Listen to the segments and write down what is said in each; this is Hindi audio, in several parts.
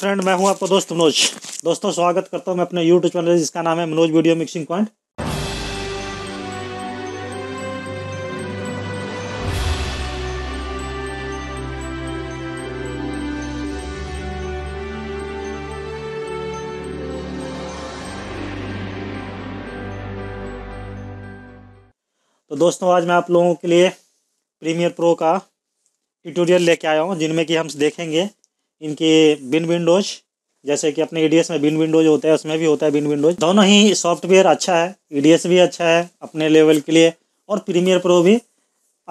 फ्रेंड मैं हूं आपका दोस्त मनोज दोस्तों स्वागत करता हूं मैं अपने यूट्यूब चैनल जिसका नाम है मनोज वीडियो मिक्सिंग पॉइंट तो दोस्तों आज मैं आप लोगों के लिए प्रीमियर प्रो का ट्यूटोरियल लेके आया हूँ जिनमें कि हम देखेंगे इनके बिन विंडोज जैसे कि अपने ई e में बिन विंडोज होता है उसमें भी होता है बिन विंडोज दोनों ही सॉफ्टवेयर अच्छा है ई e भी अच्छा है अपने लेवल के लिए और प्रीमियर प्रो भी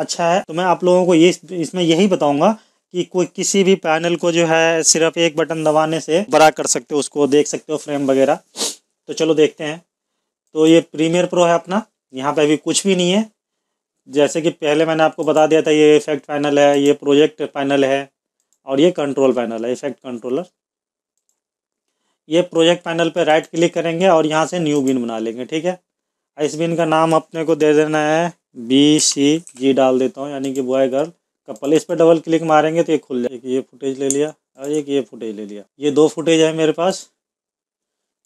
अच्छा है तो मैं आप लोगों को ये इसमें यही बताऊंगा कि कोई किसी भी पैनल को जो है सिर्फ एक बटन दबाने से बड़ा कर सकते हो उसको देख सकते हो फ्रेम वगैरह तो चलो देखते हैं तो ये प्रीमियर प्रो है अपना यहाँ पर अभी कुछ भी नहीं है जैसे कि पहले मैंने आपको बता दिया था ये इफेक्ट पैनल है ये प्रोजेक्ट पैनल है और ये कंट्रोल पैनल है इफेक्ट कंट्रोलर ये प्रोजेक्ट पैनल पे राइट क्लिक करेंगे और यहाँ से न्यू बिन बना लेंगे ठीक है इस बिन का नाम अपने को दे देना है बी सी जी डाल देता हूँ यानी कि बॉय गर्ल कपल इस पर डबल क्लिक मारेंगे तो ये खुल जाए ये फुटेज ले लिया और एक ये फुटेज ले लिया ये दो फुटेज है मेरे पास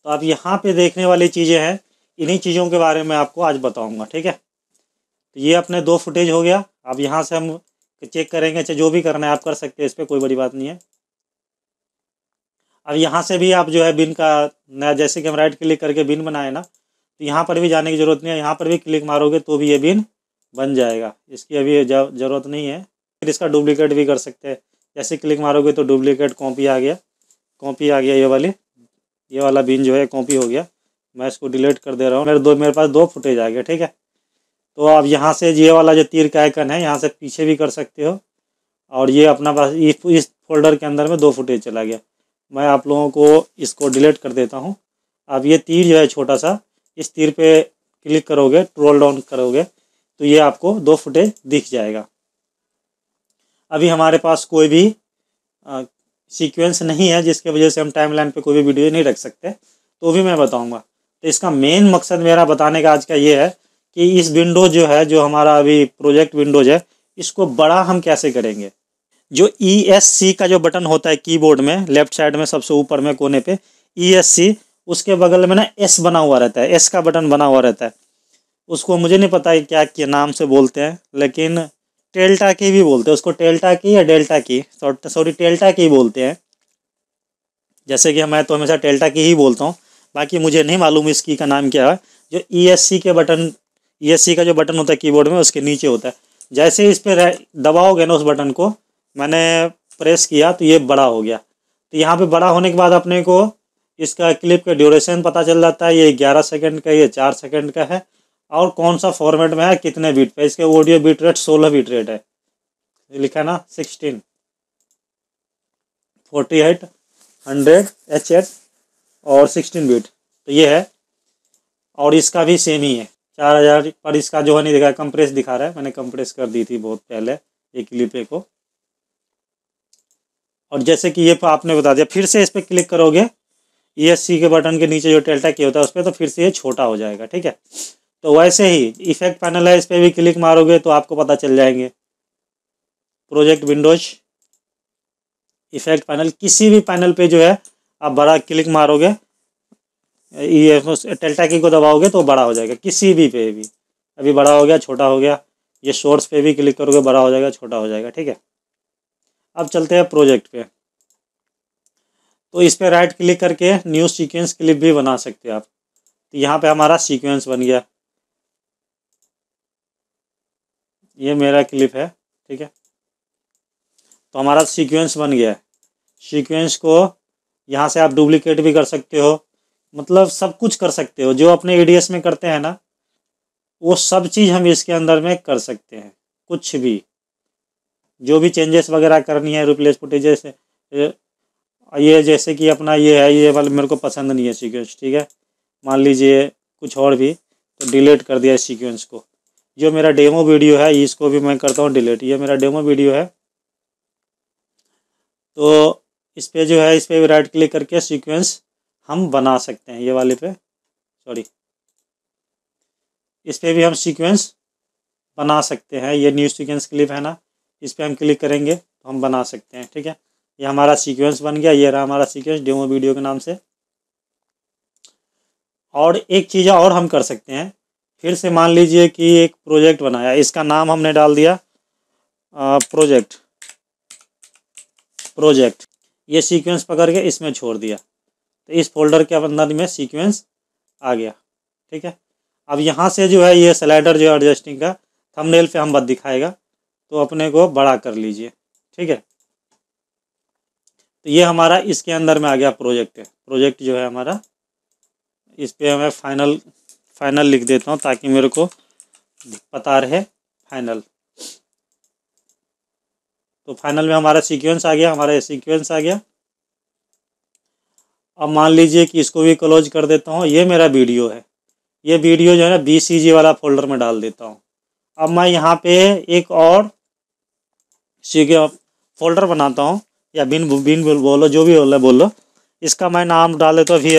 तो आप यहाँ पे देखने वाली चीज़ें हैं इन्हीं चीज़ों के बारे में आपको आज बताऊँगा ठीक है तो ये अपने दो फुटेज हो गया अब यहाँ से हम फिर चेक करेंगे चाहे जो भी करना है आप कर सकते हैं इस पर कोई बड़ी बात नहीं है अब यहाँ से भी आप जो है बिन का नया जैसे कि हम राइट क्लिक करके बिन बनाए ना तो यहाँ पर भी जाने की ज़रूरत नहीं है यहाँ पर भी क्लिक मारोगे तो भी ये बिन बन जाएगा इसकी अभी ज़रूरत नहीं है फिर इसका डुप्लीकेट भी कर सकते हैं जैसे क्लिक मारोगे तो डुप्लीकेट कॉपी आ गया कॉपी आ गया ये वाली ये वाला बिन जो है कॉपी हो गया मैं इसको डिलीट कर दे रहा हूँ मेरे दो मेरे पास दो फुटेज आ गया ठीक है तो आप यहाँ से ये वाला जो तीर का आइकन है यहाँ से पीछे भी कर सकते हो और ये अपना पास इस फोल्डर के अंदर में दो फुटेज चला गया मैं आप लोगों को इसको डिलीट कर देता हूँ अब ये तीर जो है छोटा सा इस तीर पे क्लिक करोगे ट्रोल डाउन करोगे तो ये आपको दो फुटेज दिख जाएगा अभी हमारे पास कोई भी सीक्वेंस नहीं है जिसके वजह से हम टाइम लाइन पर कोई भी वीडियो नहीं रख सकते तो भी मैं बताऊँगा तो इसका मेन मकसद मेरा बताने का आज का ये है कि इस विंडोज जो है जो हमारा अभी प्रोजेक्ट विंडोज है इसको बड़ा हम कैसे करेंगे जो ई एस सी का जो बटन होता है कीबोर्ड में लेफ्ट साइड में सबसे ऊपर में कोने पे ई एस सी उसके बगल में ना एस बना हुआ रहता है एस का बटन बना हुआ रहता है उसको मुझे नहीं पता है क्या क्या नाम से बोलते हैं लेकिन टेल्टा की भी बोलते हैं उसको टेल्टा की या डेल्टा की सॉरी टेल्टा की बोलते हैं जैसे कि मैं तो हमेशा टेल्टा की ही बोलता हूँ बाकी मुझे नहीं मालूम इस की का नाम क्या है जो ई एस सी के बटन ई e का जो बटन होता है कीबोर्ड में उसके नीचे होता है जैसे इस पर दबाओगे ना उस बटन को मैंने प्रेस किया तो ये बड़ा हो गया तो यहाँ पे बड़ा होने के बाद अपने को इसका क्लिप का ड्यूरेशन पता चल जाता है ये ग्यारह सेकेंड का ये चार सेकेंड का है और कौन सा फॉर्मेट में है कितने बीट पे इसके ऑडियो बीट रेट सोलह बीट रेट है लिखा ना sixteen forty eight hundred H eight और सिक्सटीन बीट तो ये है और इसका भी सेम ही है चार हज़ार पर इसका जो है नहीं दिखा कंप्रेस दिखा रहा है मैंने कंप्रेस कर दी थी बहुत पहले एक क्लिपे को और जैसे कि ये आपने बता दिया फिर से इस पर क्लिक करोगे ई के बटन के नीचे जो टेल्टा की होता है उस पर तो फिर से ये छोटा हो जाएगा ठीक है तो वैसे ही इफेक्ट पैनल है इस पर भी क्लिक मारोगे तो आपको पता चल जाएंगे प्रोजेक्ट विंडोज इफेक्ट पैनल किसी भी पैनल पे जो है आप बड़ा क्लिक मारोगे ये टेल्टा की को दबाओगे तो बड़ा हो जाएगा किसी भी पे भी अभी बड़ा हो गया छोटा हो गया ये शोर्स पे भी क्लिक करोगे बड़ा हो जाएगा छोटा हो जाएगा ठीक है अब चलते हैं प्रोजेक्ट पे तो इस पर राइट क्लिक करके न्यू सीक्वेंस क्लिप भी बना सकते हैं आप तो यहाँ पे हमारा सीक्वेंस बन गया ये मेरा क्लिप है ठीक है तो हमारा सीक्वेंस बन गया सीक्वेंस को यहाँ से आप डुप्लीकेट भी कर सकते हो मतलब सब कुछ कर सकते हो जो अपने एडीएस में करते हैं ना वो सब चीज़ हम इसके अंदर में कर सकते हैं कुछ भी जो भी चेंजेस वगैरह करनी है रिप्लेस फुटेजेस ये जैसे कि अपना ये है ये वाले मेरे को पसंद नहीं है सीक्वेंस ठीक है मान लीजिए कुछ और भी तो डिलीट कर दिया इस सीक्वेंस को जो मेरा डेमो वीडियो है इसको भी मैं करता हूँ डिलीट ये मेरा डेमो वीडियो है तो इस पर जो है इस पर राइट क्लिक करके सीक्वेंस हम बना सकते हैं ये वाले पे सॉरी इस पर भी हम सीक्वेंस बना सकते हैं ये न्यू सीक्वेंस क्लिप है ना इस पर हम क्लिक करेंगे तो हम बना सकते हैं ठीक है ये हमारा सीक्वेंस बन गया ये रहा हमारा सीक्वेंस डेमो वीडियो के नाम से और एक चीज़ और हम कर सकते हैं फिर से मान लीजिए कि एक प्रोजेक्ट बनाया इसका नाम हमने डाल दिया आ, प्रोजेक्ट प्रोजेक्ट ये सीक्वेंस पकड़ के इसमें छोड़ दिया तो इस फोल्डर के अंदर में सीक्वेंस आ गया ठीक है अब यहाँ से जो है ये स्लाइडर जो है एडजस्टिंग का थंबनेल पे हम बात दिखाएगा तो अपने को बड़ा कर लीजिए ठीक है तो ये हमारा इसके अंदर में आ गया प्रोजेक्ट प्रोजेक्ट जो है हमारा इस पर मैं फाइनल फाइनल लिख देता हूँ ताकि मेरे को पता रहे फाइनल तो फाइनल में हमारा सीक्वेंस आ गया हमारा सीक्वेंस आ गया अब मान लीजिए कि इसको भी क्लोज कर देता हूँ ये मेरा वीडियो है ये वीडियो जो है ना बी वाला फोल्डर में डाल देता हूँ अब मैं यहाँ पे एक और सी फोल्डर बनाता हूँ या बिन बिन बोलो जो भी बोलो बोलो इसका मैं नाम डाल देता हूँ वी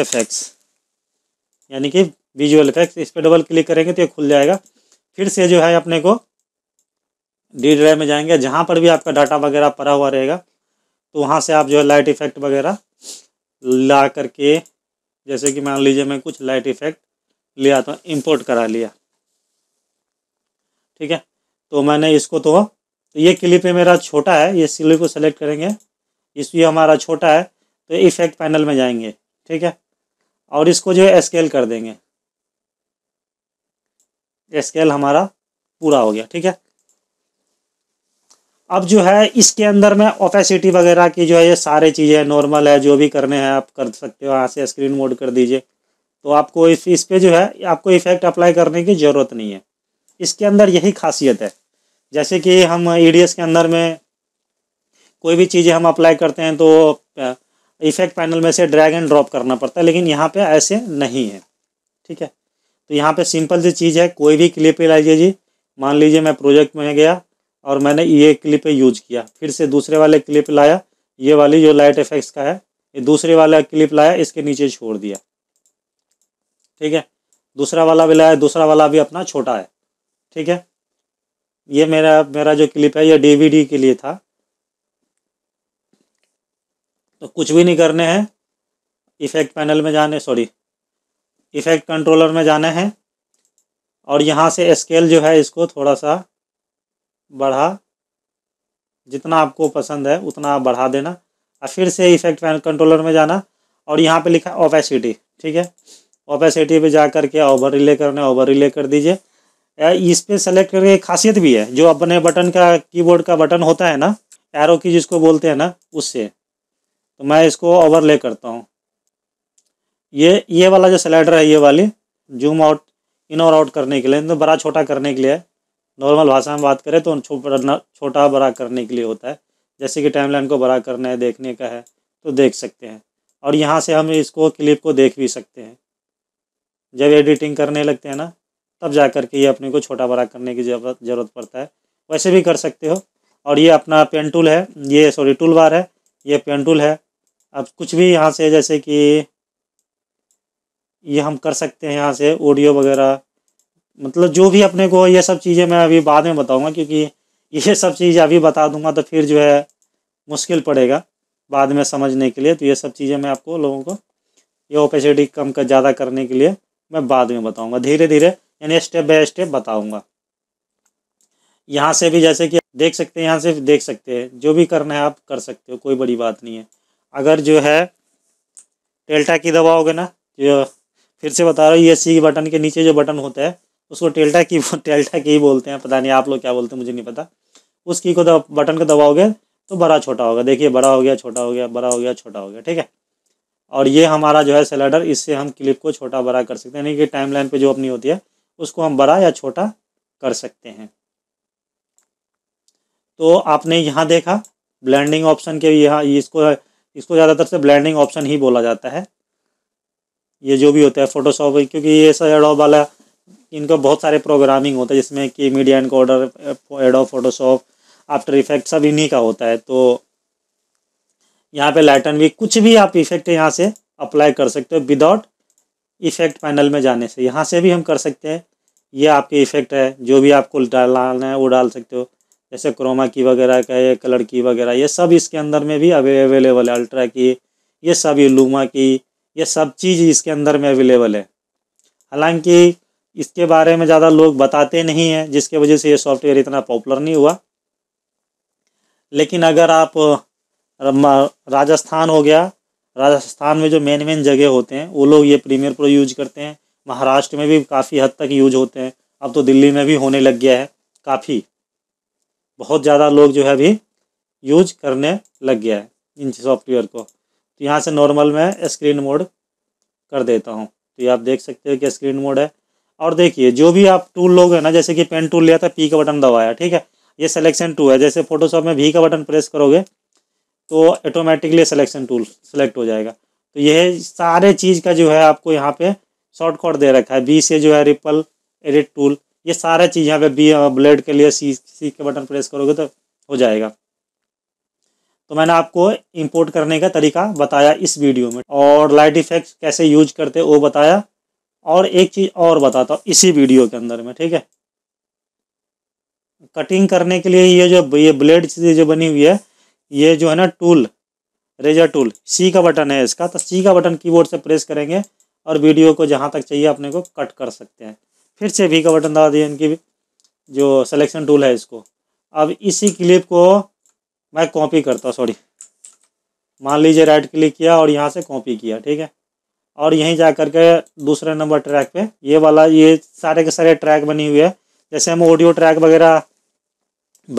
यानी कि विजुअल इफेक्ट इस पर डबल क्लिक करेंगे तो ये खुल जाएगा फिर से जो है अपने को डी ड्राइव में जाएंगे जहाँ पर भी आपका डाटा वगैरह पड़ा हुआ रहेगा तो वहाँ से आप जो है लाइट इफेक्ट वगैरह ला करके जैसे कि मान लीजिए मैं कुछ लाइट इफेक्ट ले आता हूँ इम्पोर्ट करा लिया ठीक है तो मैंने इसको तो तो ये क्लिप है मेरा छोटा है ये सिली को सेलेक्ट करेंगे इस ये हमारा छोटा है तो इफेक्ट पैनल में जाएंगे ठीक है और इसको जो है स्केल कर देंगे स्केल हमारा पूरा हो गया ठीक है अब जो है इसके अंदर में ओपेसिटी वगैरह की जो है ये सारे चीज़ें नॉर्मल है जो भी करने हैं आप कर सकते हो यहाँ से स्क्रीन मोड कर दीजिए तो आपको इस इस पर जो है आपको इफ़ेक्ट अप्लाई करने की ज़रूरत नहीं है इसके अंदर यही खासियत है जैसे कि हम ई e के अंदर में कोई भी चीज़ें हम अप्लाई करते हैं तो इफ़ेक्ट पैनल में से ड्रैग एंड ड्रॉप करना पड़ता है लेकिन यहाँ पे ऐसे नहीं है ठीक है तो यहाँ पे सिंपल सी चीज़ है कोई भी क्लिप ले लाइजिए जी मान लीजिए मैं प्रोजेक्ट में गया और मैंने ये क्लिप यूज किया फिर से दूसरे वाले क्लिप लाया ये वाली जो लाइट इफेक्ट्स का है ये दूसरे वाला क्लिप लाया इसके नीचे छोड़ दिया ठीक है दूसरा वाला भी लाया दूसरा वाला भी अपना छोटा है ठीक है ये मेरा मेरा जो क्लिप है ये डीवीडी के लिए था तो कुछ भी नहीं करने हैं इफेक्ट पैनल में जाने सॉरी इफेक्ट कंट्रोलर में जाना है और यहाँ से स्केल जो है इसको थोड़ा सा बढ़ा जितना आपको पसंद है उतना आप बढ़ा देना और फिर से इफेक्ट कंट्रोलर में जाना और यहाँ पे लिखा ओपेसिटी ठीक है ओपेसिटी पे जा करके ओवर रिले करने ओवर रिले कर दीजिए इस पर सेलेक्ट करके खासियत भी है जो अपने बटन का कीबोर्ड का बटन होता है ना एरो की जिसको बोलते हैं ना उससे तो मैं इसको ले करता हूँ ये ये वाला जो स्लाइडर है ये वाली जूम आउट इन और आउट करने के लिए तो बड़ा छोटा करने के लिए नॉर्मल भाषा में बात करें तो छोटा बड़ा करने के लिए होता है जैसे कि टाइमलाइन को बड़ा करना है देखने का है तो देख सकते हैं और यहाँ से हम इसको क्लिप को देख भी सकते हैं जब एडिटिंग करने लगते हैं ना तब जा कर के ये अपने को छोटा बड़ा करने की जरूरत जरूरत पड़ता है वैसे भी कर सकते हो और ये अपना पेन टूल है ये सॉरी टूल बार है ये पेन टूल है अब कुछ भी यहाँ से जैसे कि ये हम कर सकते हैं यहाँ से ऑडियो वगैरह मतलब जो भी अपने को ये सब चीज़ें मैं अभी बाद में बताऊंगा क्योंकि ये सब चीज़ अभी बता दूंगा तो फिर जो है मुश्किल पड़ेगा बाद में समझने के लिए तो ये सब चीज़ें मैं आपको लोगों को ये ओपेसिटी कम कर ज़्यादा करने के लिए मैं बाद में बताऊँगा धीरे धीरे यानी स्टेप बाय स्टेप बताऊँगा यहाँ से भी जैसे कि देख सकते हैं यहाँ से देख सकते हैं जो भी करना है आप कर सकते हो कोई बड़ी बात नहीं है अगर जो है डेल्टा की दबाओगे ना जो फिर से बता रहा हूँ ये सी बटन के नीचे जो बटन होता है उसको टेल्टा की टेल्टा की बोलते हैं पता नहीं आप लोग क्या बोलते हैं मुझे नहीं पता उस की को दब, बटन को दबाओगे तो बड़ा छोटा होगा देखिए बड़ा हो गया छोटा हो गया बड़ा हो गया छोटा हो गया ठीक है और ये हमारा जो है सिलेंडर इससे हम क्लिप को छोटा बड़ा कर सकते हैं यानी कि टाइम लाइन जो अपनी होती है उसको हम बड़ा या छोटा कर सकते हैं तो आपने यहाँ देखा ब्लेंडिंग ऑप्शन के यहाँ इसको इसको ज़्यादातर से ब्लेंडिंग ऑप्शन ही बोला जाता है ये जो भी होता है फोटोशॉप क्योंकि ये सजाडो वाला इनका बहुत सारे प्रोग्रामिंग होता है जिसमें कि media encoder Adobe Photoshop After Effect सब इन्हीं का होता है तो यहाँ पे लाइटन भी कुछ भी आप इफेक्ट यहाँ से अप्लाई कर सकते हो विदाउट इफेक्ट पैनल में जाने से यहाँ से भी हम कर सकते हैं ये आपके इफेक्ट है जो भी आपको डालना है वो डाल सकते हो जैसे क्रोमा की वगैरह का ये कलर की वगैरह ये सब इसके अंदर में भी अवेलेबल है अल्ट्रा की ये सब ये लूमा की ये सब चीज़ इसके अंदर में अवेलेबल है हालांकि इसके बारे में ज़्यादा लोग बताते नहीं हैं जिसके वजह से ये सॉफ्टवेयर इतना पॉपुलर नहीं हुआ लेकिन अगर आप राजस्थान हो गया राजस्थान में जो मेन मेन जगह होते हैं वो लोग ये प्रीमियर प्रो यूज करते हैं महाराष्ट्र में भी काफ़ी हद तक यूज होते हैं अब तो दिल्ली में भी होने लग गया है काफ़ी बहुत ज़्यादा लोग जो है अभी यूज करने लग गया है इन सॉफ्टवेयर को तो यहाँ से नॉर्मल मैं स्क्रीन मोड कर देता हूँ तो ये आप देख सकते हो कि स्क्रीन मोड है और देखिए जो भी आप टूल लोगे ना जैसे कि पेन टूल लिया था पी का बटन दबाया ठीक है ये सिलेक्शन टूल है जैसे फोटोशॉप में वी का बटन प्रेस करोगे तो ऑटोमेटिकली सिलेक्शन टूल सेलेक्ट हो जाएगा तो यह सारे चीज़ का जो है आपको यहाँ पे शॉर्टकट दे रखा है बी से जो है रिपल एडिट टूल ये सारे चीज़ यहाँ पे बी ब्लेड के लिए सी सी के बटन प्रेस करोगे तो हो जाएगा तो मैंने आपको इंपोर्ट करने का तरीका बताया इस वीडियो में और लाइट इफेक्ट कैसे यूज करते वो बताया और एक चीज़ और बताता हूँ इसी वीडियो के अंदर में ठीक है कटिंग करने के लिए ये जो ये ब्लेड जो बनी हुई है ये जो है ना टूल रेजर टूल सी का बटन है इसका तो सी का बटन कीबोर्ड से प्रेस करेंगे और वीडियो को जहाँ तक चाहिए अपने को कट कर सकते हैं फिर से वी का बटन दबा दिए इनकी जो सिलेक्शन टूल है इसको अब इसी क्लिप को मैं कॉपी करता हूँ सॉरी मान लीजिए राइट क्लिक किया और यहाँ से कॉपी किया ठीक है और यहीं जा कर के दूसरे नंबर ट्रैक पे ये वाला ये सारे के सारे ट्रैक बनी हुई है जैसे हम ऑडियो ट्रैक वगैरह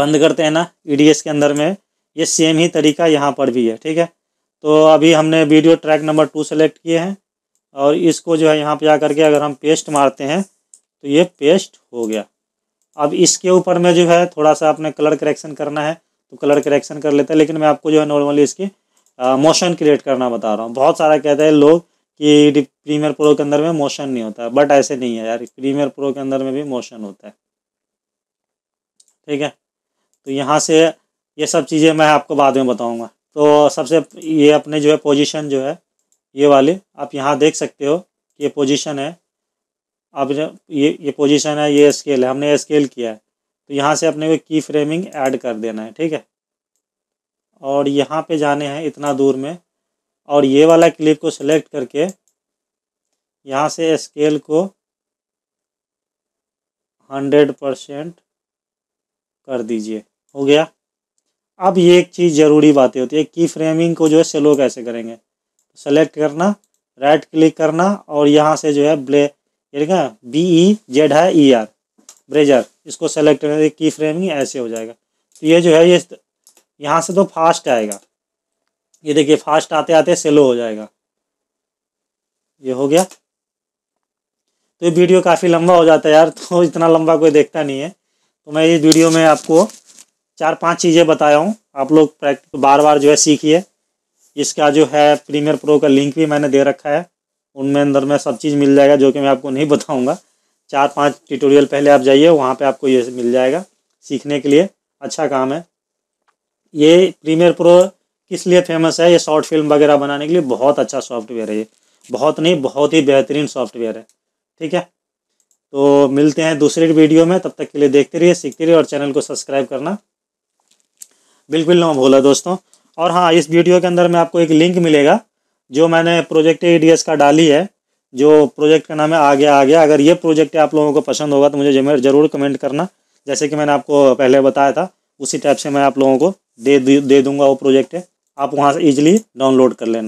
बंद करते हैं ना ई के अंदर में ये सेम ही तरीका यहाँ पर भी है ठीक है तो अभी हमने video track number two select किए हैं और इसको जो है यहाँ पर जा करके अगर हम पेस्ट मारते हैं तो ये पेस्ट हो गया अब इसके ऊपर में जो है थोड़ा सा आपने कलर करेक्शन करना है तो कलर करेक्शन कर लेते हैं लेकिन मैं आपको जो है नॉर्मली इसकी मोशन क्रिएट करना बता रहा हूँ बहुत सारा कहते हैं लोग कि प्रीमियर प्रो के अंदर में मोशन नहीं होता बट ऐसे नहीं है यार प्रीमियर प्रो के अंदर में भी मोशन होता है ठीक है तो यहाँ से ये सब चीज़ें मैं आपको बाद में बताऊँगा तो सबसे ये अपने जो है पोजिशन जो है ये वाली आप यहाँ देख सकते हो कि ये पोजिशन है आप ये ये पोजीशन है ये स्केल है हमने स्केल किया है तो यहाँ से अपने को की फ्रेमिंग ऐड कर देना है ठीक है और यहाँ पे जाने हैं इतना दूर में और ये वाला क्लिप को सिलेक्ट करके यहाँ से स्केल को हंड्रेड परसेंट कर दीजिए हो गया अब ये एक चीज़ ज़रूरी बातें होती है की फ्रेमिंग को जो है स्लो कैसे करेंगे सेलेक्ट करना राइट क्लिक करना और यहाँ से जो है ब्ले ये बी ई जेड है ई आर ब्रेजर इसको सेलेक्ट करना की फ्रेमिंग ऐसे हो जाएगा तो ये जो है ये यहाँ से तो फास्ट आएगा ये देखिए फास्ट आते आते स्लो हो जाएगा ये हो गया तो ये वीडियो काफ़ी लंबा हो जाता है यार तो इतना लंबा कोई देखता नहीं है तो मैं इस वीडियो में आपको चार पांच चीज़ें बताया हूँ आप लोग प्रैक्टिस बार बार जो है सीखिए इसका जो है प्रीमियर प्रो का लिंक भी मैंने दे रखा है उनमें अंदर में सब चीज़ मिल जाएगा जो कि मैं आपको नहीं बताऊँगा चार पाँच ट्यूटोरियल पहले आप जाइए वहाँ पर आपको ये मिल जाएगा सीखने के लिए अच्छा काम है ये प्रीमियर प्रो किस लिए फेमस है ये शॉर्ट फिल्म वगैरह बनाने के लिए बहुत अच्छा सॉफ्टवेयर है ये बहुत नहीं बहुत ही बेहतरीन सॉफ्टवेयर है ठीक है तो मिलते हैं दूसरे वीडियो में तब तक के लिए देखते रहिए सीखते रहिए और चैनल को सब्सक्राइब करना बिल्कुल ना भूला दोस्तों और हाँ इस वीडियो के अंदर में आपको एक लिंक मिलेगा जो मैंने प्रोजेक्ट ए का डाली है जो प्रोजेक्ट का नाम है आ गया आ गया अगर ये प्रोजेक्ट आप लोगों को पसंद होगा तो मुझे ज़रूर कमेंट करना जैसे कि मैंने आपको पहले बताया था उसी टाइप से मैं आप लोगों को दे दे दूंगा वो प्रोजेक्ट है आप वहाँ से ईजिली डाउनलोड कर लेना